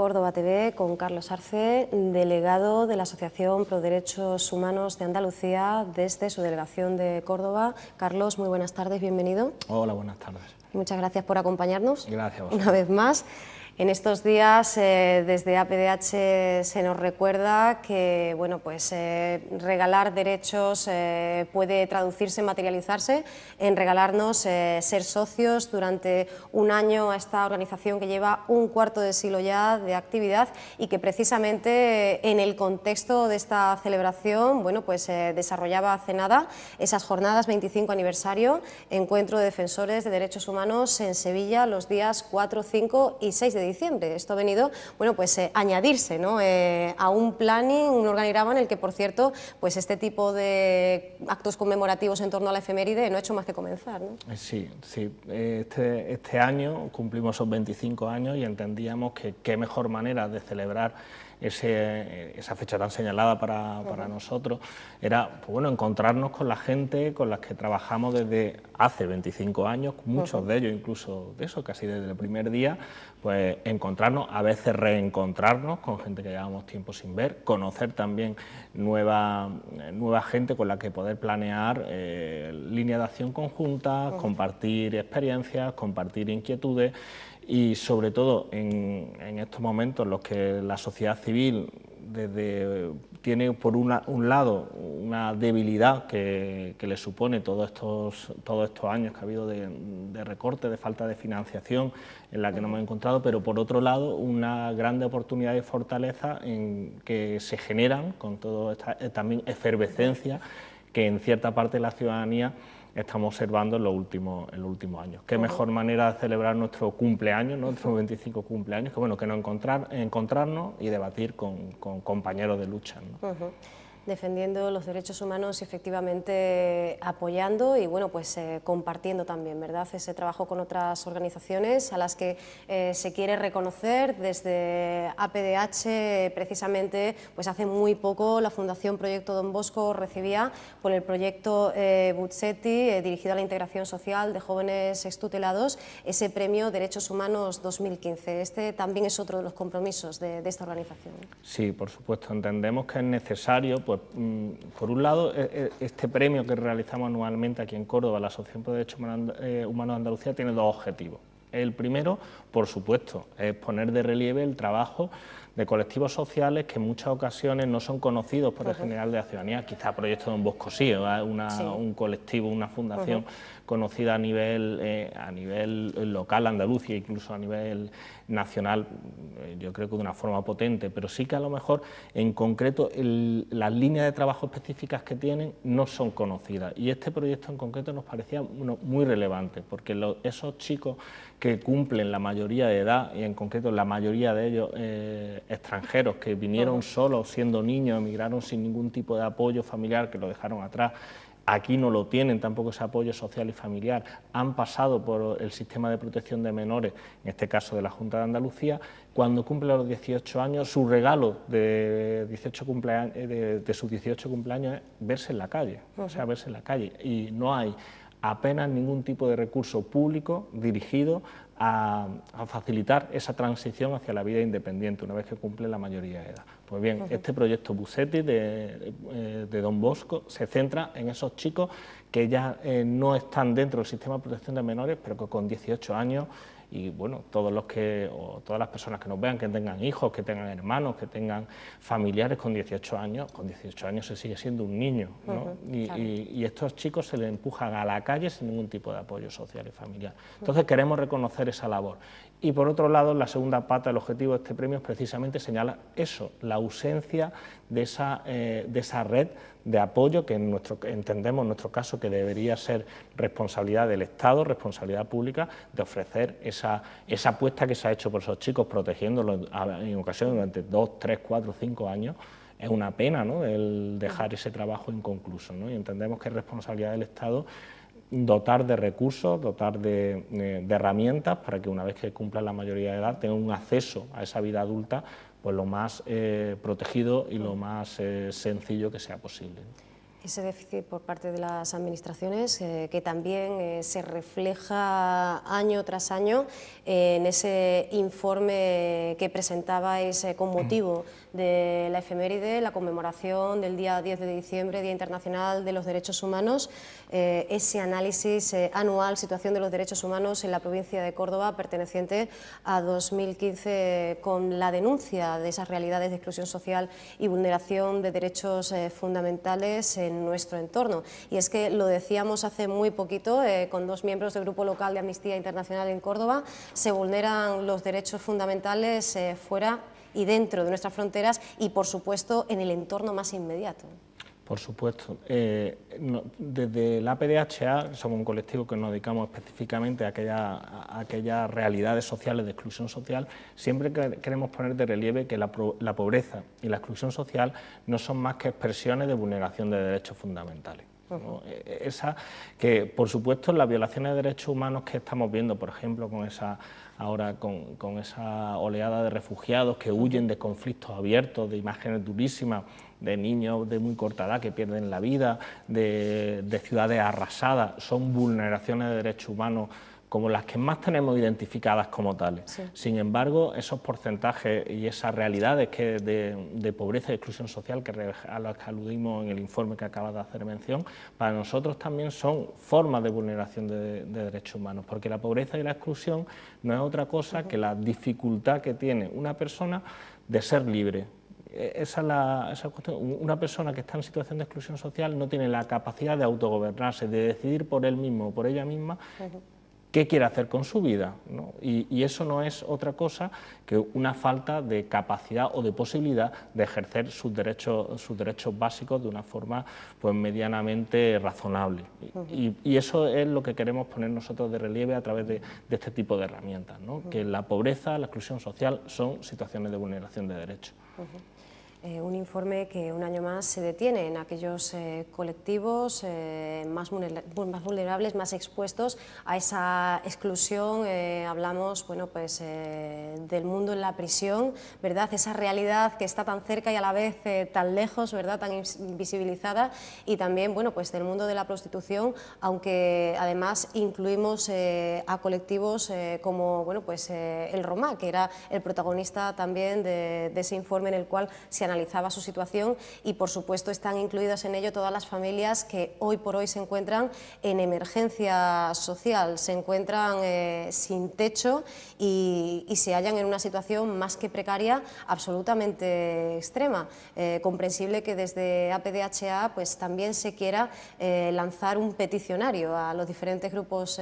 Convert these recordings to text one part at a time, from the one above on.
Córdoba TV con Carlos Arce, delegado de la Asociación Pro Derechos Humanos de Andalucía desde su delegación de Córdoba. Carlos, muy buenas tardes, bienvenido. Hola, buenas tardes. Muchas gracias por acompañarnos. Gracias. Una vez más. En estos días eh, desde APDH se nos recuerda que bueno, pues, eh, regalar derechos eh, puede traducirse, materializarse en regalarnos ser socios durante un año a esta organización que lleva un cuarto de siglo ya de actividad y que precisamente en el contexto de esta celebración bueno, pues, desarrollaba hace nada esas jornadas 25 aniversario, encuentro de defensores de derechos humanos en Sevilla los días 4, 5 y 6 de diciembre. Esto ha venido, bueno, pues eh, añadirse ¿no? Eh, a un planning, un organigrama en el que, por cierto, pues este tipo de actos conmemorativos en torno a la efeméride no ha hecho más que comenzar. Eh, sí, sí. Este, este año cumplimos esos 25 años y entendíamos que qué mejor manera de celebrar ese, esa fecha tan señalada para, nosotros, era pues bueno, encontrarnos con la gente con las que trabajamos desde hace 25 años, muchos de ellos incluso de eso, casi desde el primer día, pues encontrarnos, a veces reencontrarnos con gente que llevamos tiempo sin ver, conocer también nueva, gente con la que poder planear eh, líneas de acción conjunta, compartir experiencias, compartir inquietudes y sobre todo en, estos momentos en los que la sociedad civil desde, tiene por un lado una debilidad que, que, le supone todos estos, todos estos años que ha habido de, de, recorte, de falta de financiación en la que nos hemos encontrado, pero por otro lado una gran oportunidad y fortaleza en que se generan con toda esta eh, también efervescencia que en cierta parte de la ciudadanía estamos observando en los últimos, en años. Qué mejor manera de celebrar nuestro cumpleaños, nuestros nuestro 25 cumpleaños, que bueno, que no encontrar, encontrarnos y debatir con, compañeros de lucha defendiendo los derechos humanos y efectivamente apoyando y bueno pues eh, compartiendo también verdad ese trabajo con otras organizaciones a las que eh, se quiere reconocer desde APDH precisamente pues hace muy poco la Fundación Proyecto Don Bosco recibía por el proyecto eh, eh dirigido a la integración social de jóvenes extutelados ese premio Derechos Humanos 2015 este también es otro de los compromisos de, esta organización sí por supuesto entendemos que es necesario pues, Mm, por un lado, e, e, este premio que realizamos anualmente aquí en Córdoba, la Asociación por Derechos eh, Humanos de Andalucía, tiene dos objetivos. El primero, por supuesto, es poner de relieve el trabajo de colectivos sociales que en muchas ocasiones no son conocidos por el general de la ciudadanía, quizá Proyecto Don Bosco sí, una, un colectivo, una fundación conocida a nivel, eh, a nivel local, Andalucía... incluso a nivel nacional, eh, yo creo que de una forma potente, pero sí que a lo mejor en concreto las líneas de trabajo específicas que tienen no son conocidas y este proyecto en concreto nos parecía muy relevante porque esos chicos que cumplen la mayoría de edad, y en concreto la mayoría de ellos eh, extranjeros, que vinieron solos siendo niños, emigraron sin ningún tipo de apoyo familiar, que lo dejaron atrás, aquí no lo tienen tampoco ese apoyo social y familiar, han pasado por el sistema de protección de menores, en este caso de la Junta de Andalucía, cuando cumplen los 18 años, su regalo de, 18 de, de, sus 18 cumpleaños es verse en la calle, o sea, verse en la calle, y no hay apenas ningún tipo de recurso público dirigido a, facilitar esa transición hacia la vida independiente una vez que cumple la mayoría de edad. Pues bien, este proyecto Busetti eh, de, Don Bosco se centra en esos chicos que ya eh, no están dentro del sistema de protección de menores, pero que con 18 años y bueno, todos los que, o todas las personas que nos vean, que tengan hijos, que tengan hermanos, que tengan familiares con 18 años, con 18 años se sigue siendo un niño, ¿no? y, estos chicos se le empujan a la calle sin ningún tipo de apoyo social y familiar. Entonces queremos reconocer esa labor. Y por otro lado, la segunda pata, el objetivo de este premio es precisamente señalar eso, la ausencia de esa, eh, de esa red de apoyo que en nuestro, entendemos en nuestro caso que debería ser responsabilidad del Estado, responsabilidad pública, de ofrecer esa, esa apuesta que se ha hecho por esos chicos, protegiéndolos en ocasiones durante dos, tres, cuatro, cinco años es una pena ¿no? el dejar ese trabajo inconcluso. Y entendemos que es responsabilidad del Estado dotar de recursos, dotar de, eh, de herramientas para que una vez que cumplan la mayoría de edad tengan un acceso a esa vida adulta pues lo más eh, protegido y lo más eh, sencillo que sea posible. Ese déficit por parte de las administraciones eh, que también eh, se refleja año tras año eh, en ese informe que presentabais con motivo de la efeméride, la conmemoración del día 10 de diciembre, Día Internacional de los Derechos Humanos, ese análisis anual, situación de los derechos humanos en la provincia de Córdoba perteneciente a 2015 con la denuncia de esas realidades de exclusión social y vulneración de derechos fundamentales en nuestro entorno. Y es que lo decíamos hace muy poquito, eh, con dos miembros del Grupo Local de Amnistía Internacional en Córdoba, se vulneran los derechos fundamentales eh, fuera y dentro de nuestras fronteras y, por supuesto, en el entorno más inmediato. Por supuesto. Eh, desde la PDHA, somos un colectivo que nos dedicamos específicamente a, aquellas realidades sociales de exclusión social. Siempre queremos poner de relieve que la pobreza y la exclusión social no son más que expresiones de vulneración de derechos fundamentales. E, e, esa, que por supuesto las violaciones de derechos humanos que estamos viendo, por ejemplo, con esa ahora con, esa oleada de refugiados que huyen de conflictos abiertos, de imágenes durísimas, de niños de muy corta edad que pierden la vida, de ciudades arrasadas, son vulneraciones de derechos humanos como las que más tenemos identificadas como tales. Sin embargo, esos porcentajes y esas realidades que de, pobreza y exclusión social que a las que aludimos en el informe que acaba de hacer mención, para nosotros también son formas de vulneración de, derechos humanos, porque la pobreza y la exclusión no es otra cosa que la dificultad que tiene una persona de ser libre, e, esa, Una persona que está en situación de exclusión social no tiene la capacidad de autogobernarse, de decidir por él mismo o por ella misma qué quiere hacer con su vida. ¿no? Y, eso no es otra cosa que una falta de capacidad o de posibilidad de ejercer sus derechos, sus derechos básicos de una forma pues, medianamente razonable. Y, eso es lo que queremos poner nosotros de relieve a través de, este tipo de herramientas, ¿no? que la pobreza, la exclusión social son situaciones de vulneración de derechos. Eh, un informe que un año más se detiene en aquellos eh, colectivos eh, más, vulnerables, más expuestos a esa exclusión. hablamos bueno, pues, del mundo en la prisión, ¿verdad? esa realidad que está tan cerca y a la vez tan lejos, ¿verdad? tan invisibilizada, y también bueno, pues, del mundo de la prostitución, aunque además incluimos a colectivos como bueno, pues, el Roma, que era el protagonista también de, de ese informe en el cual se analizaba su situación y, por supuesto, están incluidas en ello todas las familias que hoy por hoy se encuentran en emergencia social, se encuentran eh, sin techo y, se hallan en una situación más que precaria, absolutamente extrema. Eh, comprensible que desde APDHA pues, también se quiera eh, lanzar un peticionario a los diferentes grupos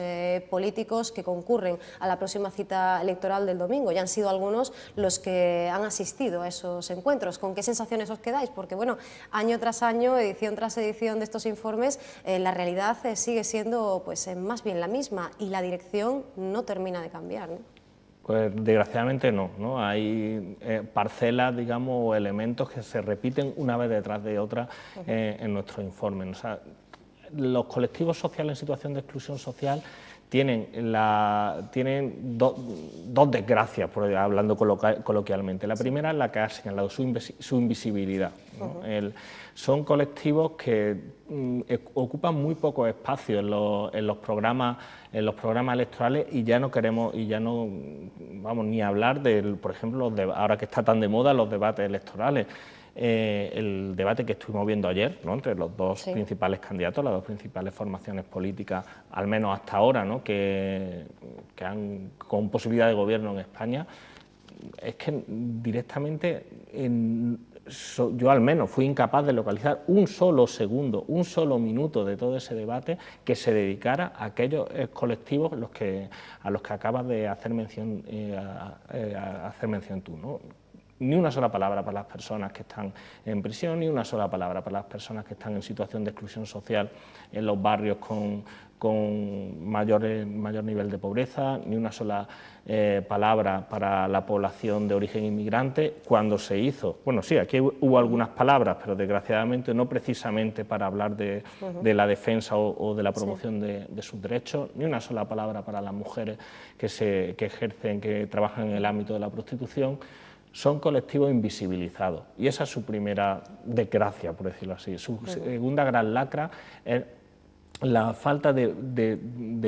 políticos que concurren a la próxima cita electoral del domingo. Ya han sido algunos los que han asistido a esos encuentros. Con qué sensaciones os quedáis, porque bueno, año tras año, edición tras edición de estos informes, eh, la realidad eh, sigue siendo pues eh, más bien la misma y la dirección no termina de cambiar. Pues desgraciadamente no, hay parcelas, digamos, o elementos que se repiten una vez detrás de otra en nuestro informe. los colectivos sociales en situación de exclusión social tienen, la, tienen dos desgracias, hablando coloquialmente. La primera es la que ha señalado, su, su invisibilidad. son colectivos que mm, e, ocupan muy poco espacio en los, en los, programas en los programas electorales y ya no queremos y ya no vamos ni hablar del por ejemplo de, ahora que está tan de moda los debates electorales eh, el debate que estuvimos viendo ayer ¿no? entre los dos principales candidatos, las dos principales formaciones políticas, al menos hasta ahora, ¿no? que, han con posibilidad de gobierno en España, es que directamente en, yo al menos fui incapaz de localizar un solo segundo, un solo minuto de todo ese debate que se dedicara a aquellos eh, colectivos los que, a los que acabas de hacer mención, eh, hacer mención tú. ¿no? ni una sola palabra para las personas que están en prisión, ni una sola palabra para las personas que están en situación de exclusión social en los barrios con, mayor, nivel de pobreza, ni una sola eh, palabra para la población de origen inmigrante, cuando se hizo, bueno, sí, aquí hubo algunas palabras, pero desgraciadamente no precisamente para hablar de, la defensa o, de la promoción de, sus derechos, ni una sola palabra para las mujeres que, se, que ejercen, que trabajan en el ámbito de la prostitución, son colectivos invisibilizados. Y esa es su primera desgracia, por decirlo así. Su segunda gran lacra es la falta de,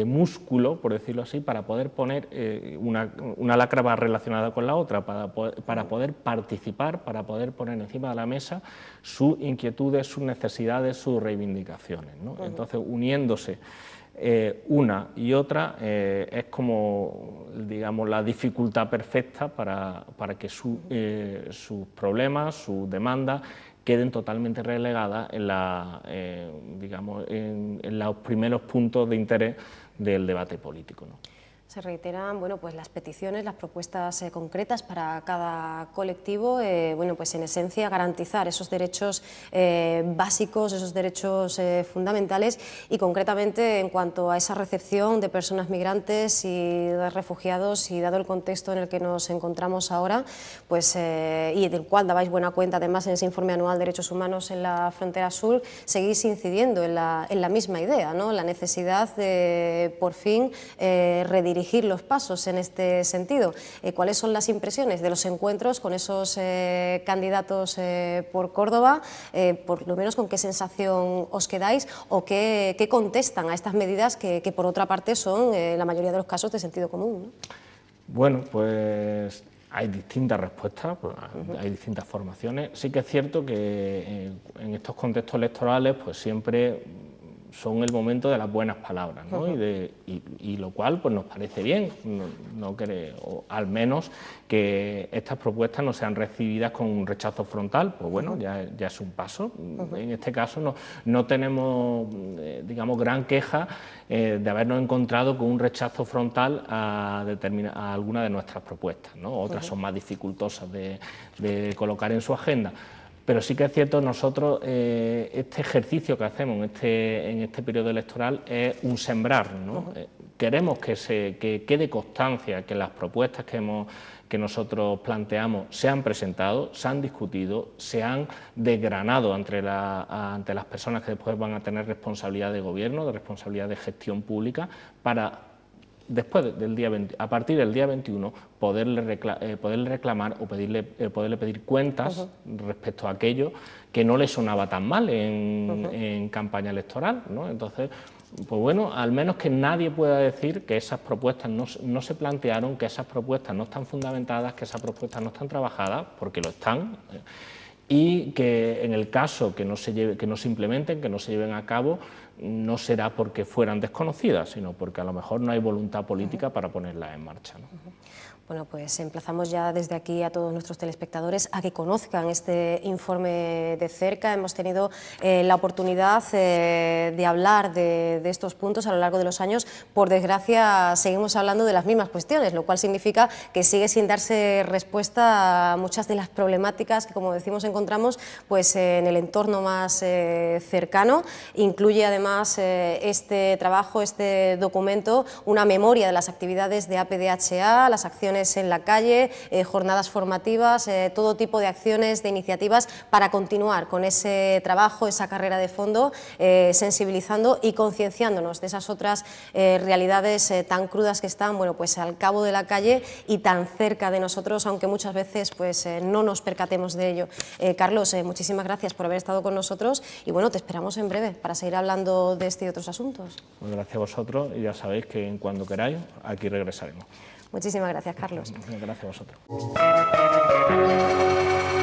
músculo, por decirlo así, para poder poner eh, una, una, lacra va relacionada con la otra, para, para, poder participar, para poder poner encima de la mesa sus inquietudes, sus necesidades, sus reivindicaciones. Entonces, uniéndose eh, una y otra eh, es como digamos, la dificultad perfecta para, que eh, sus problemas, sus demandas queden totalmente relegadas en, los primeros puntos de interés del debate político. Se reiteran bueno, pues las peticiones, las propuestas eh, concretas para cada colectivo, eh, bueno, pues en esencia garantizar esos derechos eh, básicos, esos derechos fundamentales y concretamente en cuanto a esa recepción de personas migrantes y de refugiados y dado el contexto en el que nos encontramos ahora pues, y del cual dabais buena cuenta además en ese informe anual de Derechos Humanos en la frontera sur, seguís incidiendo en la, en la misma idea, ¿no? la necesidad de por fin redirigir los pasos en este sentido. Eh, ¿Cuáles son las impresiones de los encuentros con esos eh, candidatos eh, por Córdoba? por lo menos, ¿con qué sensación os quedáis o qué, contestan a estas medidas que, por otra parte, son en la mayoría de los casos de sentido común? Bueno, pues hay distintas respuestas, pues, hay distintas formaciones. Sí que es cierto que en estos contextos electorales, pues siempre son el momento de las buenas palabras, ¿no? y, de, lo cual pues, nos parece bien, no, al menos que estas propuestas no sean recibidas con un rechazo frontal, pues bueno, ya, es un paso. En este caso no, tenemos, eh, digamos, gran queja eh, de habernos encontrado con un rechazo frontal a, a alguna de nuestras propuestas, otras son más dificultosas de colocar en su agenda. Pero sí que es cierto, nosotros eh, este ejercicio que hacemos en este, en este periodo electoral es un sembrar. ¿no? Eh, queremos que, se, quede constancia que las propuestas que, hemos, que nosotros planteamos se han presentado, se han discutido, se han desgranado ante, ante las personas que después van a tener responsabilidad de gobierno, de responsabilidad de gestión pública, para después del día a partir del día 21 eh, poderle, reclamar o pedirle, eh, poderle pedir cuentas respecto a aquello que no le sonaba tan mal en, campaña electoral. Entonces, pues bueno, al menos que nadie pueda decir que esas propuestas no, no, se plantearon, que esas propuestas no están fundamentadas, que esas propuestas no están trabajadas, porque lo están. Eh, y que en el caso que no se, lleve, que no implementen, que no se lleven a cabo, no será porque fueran desconocidas, sino porque a lo mejor no hay voluntad política para ponerlas en marcha. Bueno, pues emplazamos ya desde aquí a todos nuestros telespectadores a que conozcan este informe de cerca. Hemos tenido eh, la oportunidad eh, de hablar de, estos puntos a lo largo de los años. Por desgracia, seguimos hablando de las mismas cuestiones, lo cual significa que sigue sin darse respuesta a muchas de las problemáticas que, como decimos, encontramos pues, eh, en el entorno más cercano. Incluye además este trabajo, este documento, una memoria de las actividades de APDHA, las acciones en la calle, eh, jornadas formativas, eh, todo tipo de acciones, de iniciativas para continuar con ese trabajo, esa carrera de fondo, eh, sensibilizando y concienciándonos de esas otras realidades tan crudas que están, bueno, pues al cabo de la calle y tan cerca de nosotros, aunque muchas veces pues no nos percatemos de ello. Carlos, muchísimas gracias por haber estado con nosotros y bueno, te esperamos en breve para seguir hablando de este y otros asuntos. gracias a vosotros y ya sabéis que en cuando queráis aquí regresaremos. Muchísimas gracias, Carlos. Muchas gracias a vosotros.